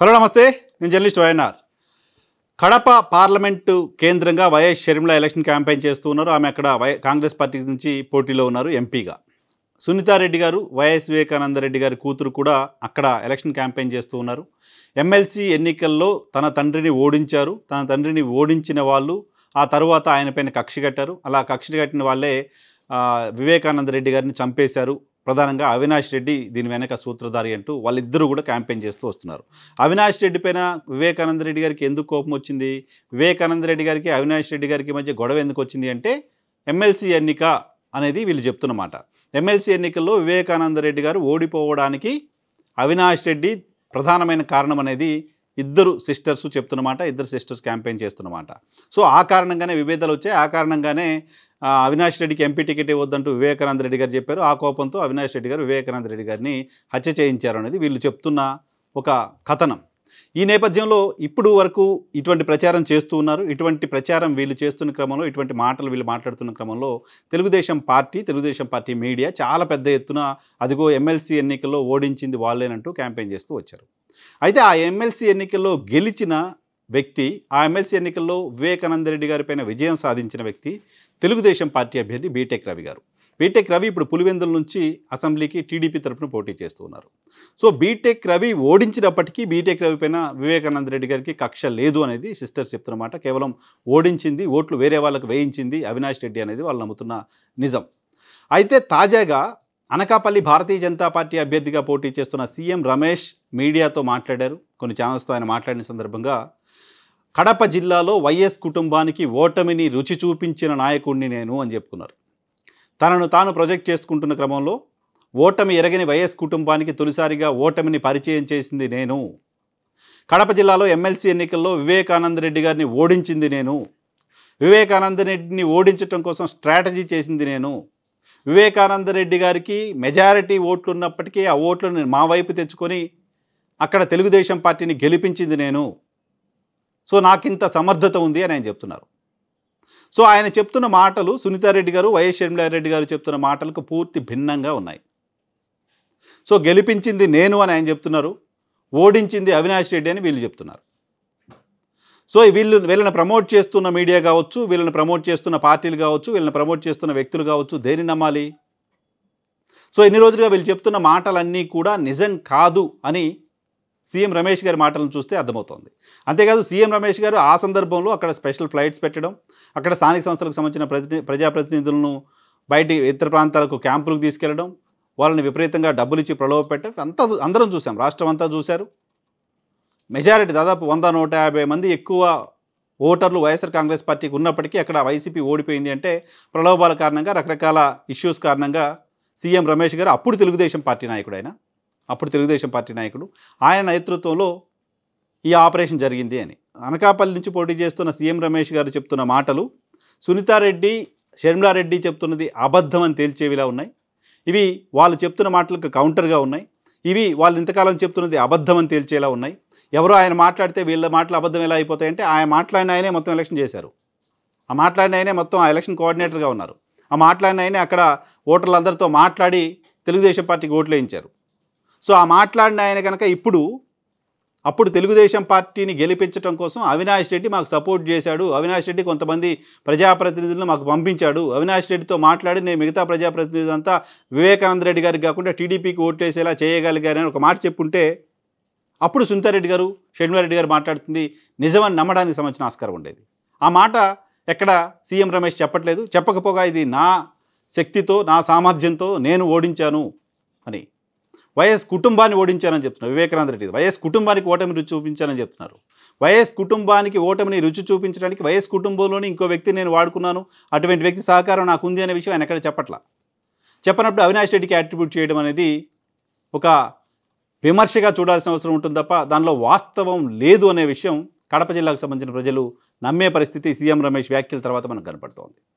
hello నమస్తే నేను journalist YSR Kadapa parliament కేంద్రంగా వైఎస్ షర్మిల ఎలక్షన్ క్యాంపెయిన్ చేస్తూ ఉన్నారు ఆమె అక్కడ వై కాంగ్రెస్ పార్టీ నుంచి పోటీలో ఉన్నారు ఎంపీగా సునీతారెడ్డి గారు వైఎస్ వివేకానందరెడ్డి గారి కూతురు కూడా అక్కడ ఎలక్షన్ క్యాంపెయిన్ చేస్తూ ఉన్నారు ఎమ్మెల్సీ ఎన్నికల్లో తన తండ్రిని ఓడించారు తన తండ్రిని ఓడించిన వాళ్ళు ఆ తర్వాత పైన కక్ష కట్టారు అలా కక్ష కట్టిన వాళ్ళే వివేకానంద రెడ్డి గారిని చంపేశారు ప్రధానంగా అవినాష్ రెడ్డి దీని వెనక సూత్రధారి అంటూ వాళ్ళిద్దరూ కూడా క్యాంపెయిన్ చేస్తూ వస్తున్నారు అవినాష్ రెడ్డి పైన వివేకానంద రెడ్డి గారికి ఎందుకు కోపం వచ్చింది వివేకానంద రెడ్డి గారికి అవినాష్ రెడ్డి గారికి మధ్య గొడవ ఎందుకు వచ్చింది అంటే ఎమ్మెల్సీ ఎన్నిక అనేది వీళ్ళు చెప్తున్నమాట ఎమ్మెల్సీ ఎన్నికల్లో వివేకానంద రెడ్డి గారు ఓడిపోవడానికి అవినాష్ రెడ్డి ప్రధానమైన కారణం అనేది ఇద్దరు సిస్టర్స్ చెప్తున్నమాట ఇద్దరు సిస్టర్స్ క్యాంపెయిన్ చేస్తున్నమాట సో ఆ కారణంగానే విభేదాలు వచ్చాయి ఆ కారణంగానే అవినాష్ రెడ్డికి ఎంపీ టికెట్ ఇవ్వద్దంటూ వివేకానంద రెడ్డి గారు చెప్పారు ఆ కోపంతో అవినాష్ రెడ్డి గారు వివేకానంద రెడ్డి గారిని హత్య చేయించారు అనేది వీళ్ళు చెప్తున్న ఒక కథనం ఈ నేపథ్యంలో ఇప్పుడు వరకు ఇటువంటి ప్రచారం చేస్తూ ఉన్నారు ఇటువంటి ప్రచారం వీళ్ళు చేస్తున్న క్రమంలో ఇటువంటి మాటలు వీళ్ళు మాట్లాడుతున్న క్రమంలో Telugu Desam party Telugu Desam party media చాలా పెద్ద ఎత్తున అదిగో ఎమ్మెల్సీ ఎన్నికల్లో ఓడించింది వాళ్ళేనంటూ క్యాంపెయిన్ చేస్తూ వచ్చారు అయితే ఆ ఎమ్మెల్సీ ఎన్నికల్లో గెలిచిన వ్యక్తి ఆ ఎమ్మెల్సీ ఎన్నికల్లో వివేకానంద రెడ్డి గారిపైన విజయం సాధించిన వ్యక్తి తెలుగుదేశం పార్టీ అభ్యర్థి బీటెక్ రవి గారు బీటెక్ రవి ఇప్పుడు పులివెందుల నుంచి అసెంబ్లీకి టీడీపీ తరఫున పోటీ చేస్తున్నారు సో బీటెక్ రవి ఓడించినప్పటికీ బీటెక్ రవి పైన వివేకానంద రెడ్డి గారికి కక్ష లేదు అనేది సిస్టర్స్ చెప్తున్నమాట కేవలం ఓడించింది ఓట్లు వేరే వాళ్ళకు వేయించింది అవినాష్ రెడ్డి అనేది వాళ్ళు నమ్ముతున్న నిజం అయితే తాజాగా అనకాపల్లి భారతీయ జనతా పార్టీ అభ్యర్థిగా పోటీ చేస్తున్న సీఎం రమేష్ మీడియాతో మాట్లాడారు కొన్ని ఛానల్స్తో ఆయన మాట్లాడిన సందర్భంగా కడప జిల్లాలో వైఎస్ కుటుంబానికి ఓటమిని రుచి చూపించిన నాయకుడిని నేను అని చెప్పుకున్నారు తనను తాను ప్రొజెక్ట్ చేసుకుంటున్న క్రమంలో ఓటమి ఎరగని వైఎస్ కుటుంబానికి తొలిసారిగా ఓటమిని పరిచయం చేసింది నేను కడప జిల్లాలో ఎమ్మెల్సీ ఎన్నికల్లో వివేకానంద రెడ్డి గారిని ఓడించింది నేను వివేకానంద రెడ్డిని ఓడించడం కోసం స్ట్రాటజీ చేసింది నేను వివేకానంద రెడ్డి గారికి మెజారిటీ ఓట్లు ఉన్నప్పటికీ ఆ ఓట్లను మా వైపు తెచ్చుకొని అక్కడ తెలుగుదేశం పార్టీని గెలిపించింది నేను సో నాకింత సమర్థత ఉంది అని ఆయన చెప్తున్నారు సో ఆయన చెప్తున్న మాటలు సునీతారెడ్డి గారు వైఎస్ షర్మిలారెడ్డి గారు చెప్తున్న మాటలకు పూర్తి భిన్నంగా ఉన్నాయి సో గెలిపించింది నేను అని ఆయన చెప్తున్నారు ఓడించింది అవినాష్ రెడ్డి అని వీళ్ళు చెప్తున్నారు సో వీళ్ళు వీళ్ళని ప్రమోట్ చేస్తున్న మీడియా కావచ్చు వీళ్ళని ప్రమోట్ చేస్తున్న పార్టీలు కావచ్చు వీళ్ళని ప్రమోట్ చేస్తున్న వ్యక్తులు కావచ్చు దేని నమ్మాలి సో ఎన్ని రోజులుగా వీళ్ళు చెప్తున్న మాటలన్నీ కూడా నిజం కాదు అని సీఎం రమేష్ గారి మాటలను చూస్తే అర్థమవుతోంది అంతేకాదు సీఎం రమేష్ గారు ఆ సందర్భంలో అక్కడ స్పెషల్ ఫ్లైట్స్ పెట్టడం అక్కడ స్థానిక సంస్థలకు సంబంధించిన ప్రతి ప్రజాప్రతినిధులను బయట ఇతర ప్రాంతాలకు క్యాంపులకు తీసుకెళ్లడం వాళ్ళని విపరీతంగా డబ్బులు ఇచ్చి ప్రలోభ పెట్టడం అంతా అందరం చూసాం రాష్ట్రం అంతా చూశారు మెజారిటీ దాదాపు వంద నూట యాభై మంది ఎక్కువ ఓటర్లు వైఎస్ఆర్ కాంగ్రెస్ పార్టీకి ఉన్నప్పటికీ అక్కడ వైసీపీ ఓడిపోయింది అంటే ప్రలోభాల కారణంగా రకరకాల ఇష్యూస్ కారణంగా సీఎం రమేష్ గారు అప్పుడు తెలుగుదేశం పార్టీ నాయకుడైనా అప్పుడు తెలుగుదేశం పార్టీ నాయకుడు ఆయన నేతృత్వంలో ఈ ఆపరేషన్ జరిగింది అని అనకాపల్లి నుంచి పోటీ చేస్తున్న సీఎం రమేష్ గారు చెప్తున్న మాటలు సునీతారెడ్డి షర్మిలారెడ్డి చెప్తున్నది అబద్ధం అని తేల్చేవిలా ఉన్నాయి ఇవి వాళ్ళు చెప్తున్న మాటలకు కౌంటర్గా ఉన్నాయి ఇవి వాళ్ళు ఇంతకాలం చెప్తున్నది అబద్ధం అని తేల్చేలా ఉన్నాయి ఎవరో ఆయన మాట్లాడితే వీళ్ళ మాటలు అబద్ధం ఎలా అయిపోతాయంటే ఆయన మాట్లాడిన ఆయనే మొత్తం ఎలక్షన్ చేశారు ఆ మాట్లాడిన ఆయనే మొత్తం ఆ ఎలక్షన్ కోఆర్డినేటర్గా ఉన్నారు ఆ మాట్లాడిన ఆయనే అక్కడ ఓటర్లందరితో మాట్లాడి తెలుగుదేశం పార్టీకి ఓట్లు వేయించారు సో ఆ మాట్లాడిన ఆయన కనుక ఇప్పుడు అప్పుడు తెలుగుదేశం పార్టీని గెలిపించడం కోసం అవినాష్ రెడ్డి మాకు సపోర్ట్ చేశాడు అవినాష్ రెడ్డి కొంతమంది ప్రజాప్రతినిధులను మాకు పంపించాడు అవినాష్ రెడ్డితో మాట్లాడి నేను మిగతా ప్రజాప్రతినిధులంతా వివేకానంద రెడ్డి గారికి కాకుండా టీడీపీకి ఓట్లేసేలా చేయగలిగారని ఒక మాట చెప్పుంటే అప్పుడు సునీతారెడ్డి గారు షణ్మారెడ్డి గారు మాట్లాడుతుంది నిజమని నమ్మడానికి సంబంధించిన ఆస్కారం ఉండేది ఆ మాట ఎక్కడ సీఎం రమేష్ చెప్పట్లేదు చెప్పకపోగా ఇది నా శక్తితో నా సామర్థ్యంతో నేను ఓడించాను అని వైఎస్ కుటుంబాన్ని ఓడించానని చెప్తున్నారు వివేకానంద రెడ్డి వైఎస్ కుటుంబానికి ఓటమి రుచి చూపించానని చెప్తున్నారు వైఎస్ కుటుంబానికి ఓటమిని రుచి చూపించడానికి వైఎస్ కుటుంబంలోని ఇంకో వ్యక్తి నేను వాడుకున్నాను అటువంటి వ్యక్తి సహకారం నాకు ఉంది అనే విషయం ఆయన ఎక్కడ చెప్పట్లా చెప్పినప్పుడు అవినాష్ రెడ్డికి అట్రిబ్యూట్ చేయడం అనేది ఒక విమర్శగా చూడాల్సిన అవసరం ఉంటుంది తప్ప దానిలో వాస్తవం లేదు అనే విషయం కడప జిల్లాకు సంబంధించిన ప్రజలు నమ్మే పరిస్థితి సీఎం రమేష్ వ్యాఖ్యల తర్వాత మనకు కనపడుతోంది